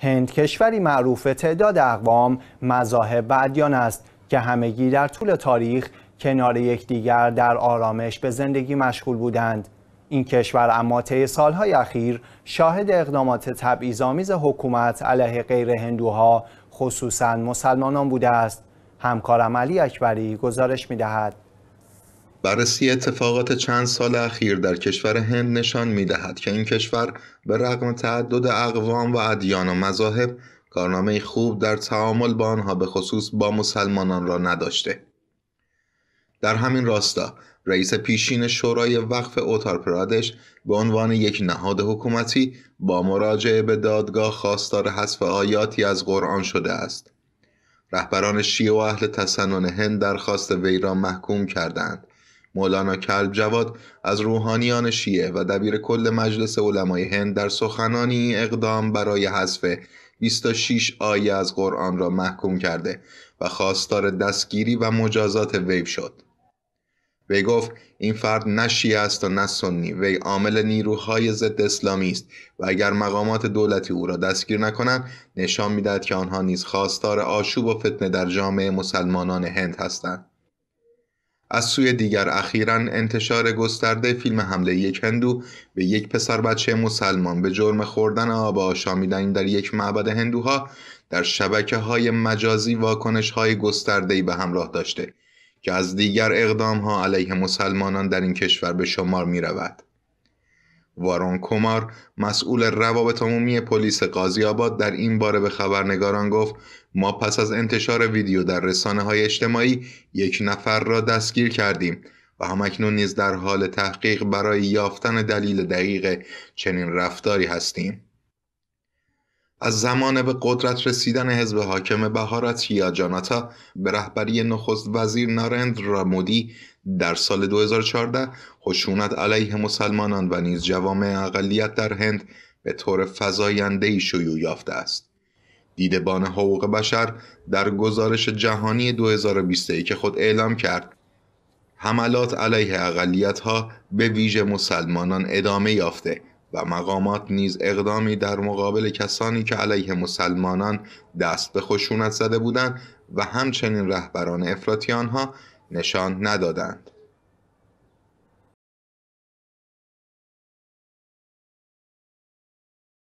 هند کشوری معروف تعداد اقوام مذاهب و ادیان است که همگی در طول تاریخ کنار یکدیگر در آرامش به زندگی مشغول بودند این کشور اما طی سالهای اخیر شاهد اقدامات تبعیض‌آمیز حکومت علیه غیر هندوها خصوصا مسلمانان بوده است همکارم علی اکبری گزارش می‌دهد. بررسی اتفاقات چند سال اخیر در کشور هند نشان می دهد که این کشور به رغم تعدد اقوام و ادیان و مذاهب کارنامه خوب در تعامل با آنها به خصوص با مسلمانان را نداشته. در همین راستا رئیس پیشین شورای وقف اوتار پرادش به عنوان یک نهاد حکومتی با مراجعه به دادگاه خواستار حذف آیاتی از قرآن شده است. رهبران شیعه و اهل تسنن هند درخواست وی را محکوم کردند مولانا کلب جواد از روحانیان شیعه و دبیر کل مجلس علمای هند در سخنانی اقدام برای حذف 26 آیه از قرآن را محکوم کرده و خواستار دستگیری و مجازات ویب شد. وی گفت این فرد نه شیعه است و نه سنی وی عامل نیروهای ضد اسلامی است و اگر مقامات دولتی او را دستگیر نکنند نشان میدهد که آنها نیز خواستار آشوب و فتنه در جامعه مسلمانان هند هستند از سوی دیگر اخیرا انتشار گسترده فیلم حمله یک هندو به یک پسر بچه مسلمان به جرم خوردن آب آشامیدنی در یک معبد هندوها در شبکه های مجازی واکنش های گسترده به همراه داشته که از دیگر اقدام ها علیه مسلمانان در این کشور به شمار می رود. وارون کمار مسئول روابط عمومی پلیس آباد در این باره به خبرنگاران گفت ما پس از انتشار ویدیو در رسانه های اجتماعی یک نفر را دستگیر کردیم و همکنون نیز در حال تحقیق برای یافتن دلیل دقیق چنین رفتاری هستیم از زمان به قدرت رسیدن حزب حاکم بهارت یا جاناتا به رهبری نخست وزیر نارند مودی در سال 2014 خشونت علیه مسلمانان و نیز جوامع اقلیت در هند به طور ای شیوع یافته است. دیدبان حقوق بشر در گزارش جهانی 2021 که خود اعلام کرد حملات علیه اقلیت ها به ویژه مسلمانان ادامه یافته و مقامات نیز اقدامی در مقابل کسانی که علیه مسلمانان دست به خشونت زده بودند و همچنین رهبران افراطی آنها نشان ندادند